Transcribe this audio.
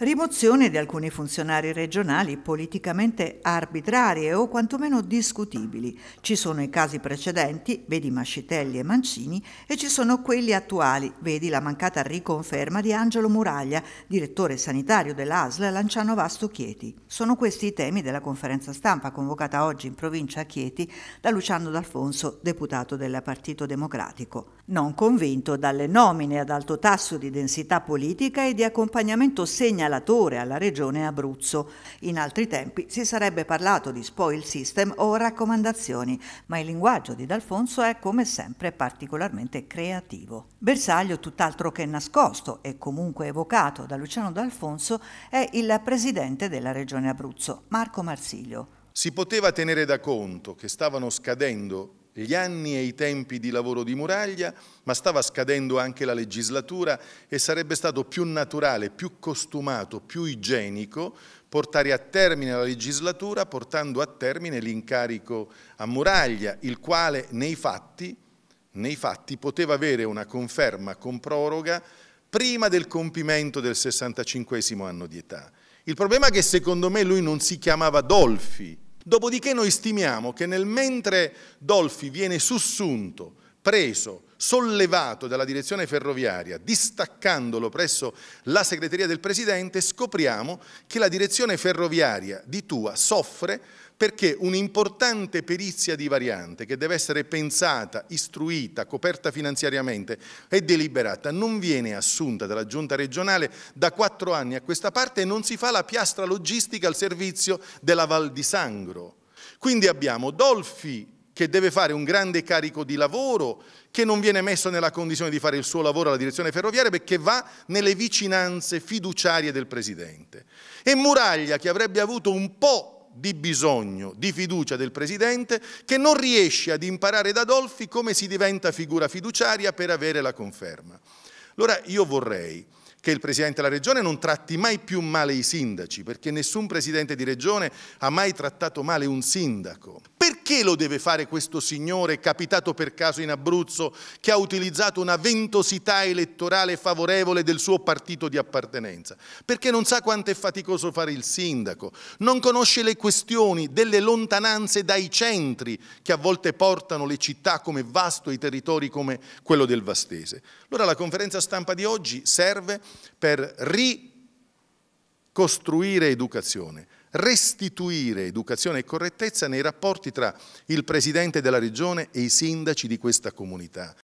Rimozione di alcuni funzionari regionali politicamente arbitrarie o quantomeno discutibili. Ci sono i casi precedenti, vedi Mascitelli e Mancini, e ci sono quelli attuali, vedi la mancata riconferma di Angelo Muraglia, direttore sanitario dell'ASL Lanciano Vasto Chieti. Sono questi i temi della conferenza stampa convocata oggi in provincia a Chieti da Luciano D'Alfonso, deputato del Partito Democratico. Non convinto dalle nomine ad alto tasso di densità politica e di accompagnamento segnalato segnalatore alla Regione Abruzzo. In altri tempi si sarebbe parlato di spoil system o raccomandazioni, ma il linguaggio di D'Alfonso è come sempre particolarmente creativo. Bersaglio tutt'altro che nascosto e comunque evocato da Luciano D'Alfonso è il presidente della Regione Abruzzo, Marco Marsiglio. Si poteva tenere da conto che stavano scadendo gli anni e i tempi di lavoro di muraglia, ma stava scadendo anche la legislatura e sarebbe stato più naturale, più costumato, più igienico portare a termine la legislatura portando a termine l'incarico a muraglia, il quale nei fatti, nei fatti poteva avere una conferma con proroga prima del compimento del 65 anno di età. Il problema è che secondo me lui non si chiamava Dolfi, Dopodiché noi stimiamo che nel mentre Dolfi viene sussunto preso, sollevato dalla direzione ferroviaria, distaccandolo presso la segreteria del Presidente, scopriamo che la direzione ferroviaria di Tua soffre perché un'importante perizia di variante che deve essere pensata, istruita, coperta finanziariamente e deliberata non viene assunta dalla giunta regionale da quattro anni a questa parte e non si fa la piastra logistica al servizio della Val di Sangro. Quindi abbiamo Dolfi che deve fare un grande carico di lavoro, che non viene messo nella condizione di fare il suo lavoro alla direzione ferroviaria perché va nelle vicinanze fiduciarie del Presidente. E Muraglia, che avrebbe avuto un po' di bisogno di fiducia del Presidente, che non riesce ad imparare da Dolfi come si diventa figura fiduciaria per avere la conferma. Allora io vorrei che il Presidente della Regione non tratti mai più male i sindaci, perché nessun Presidente di Regione ha mai trattato male un sindaco. Perché lo deve fare questo signore capitato per caso in Abruzzo che ha utilizzato una ventosità elettorale favorevole del suo partito di appartenenza? Perché non sa quanto è faticoso fare il sindaco, non conosce le questioni delle lontananze dai centri che a volte portano le città come vasto e i territori come quello del Vastese. Allora la conferenza stampa di oggi serve per ricostruire educazione, restituire educazione e correttezza nei rapporti tra il Presidente della Regione e i sindaci di questa comunità,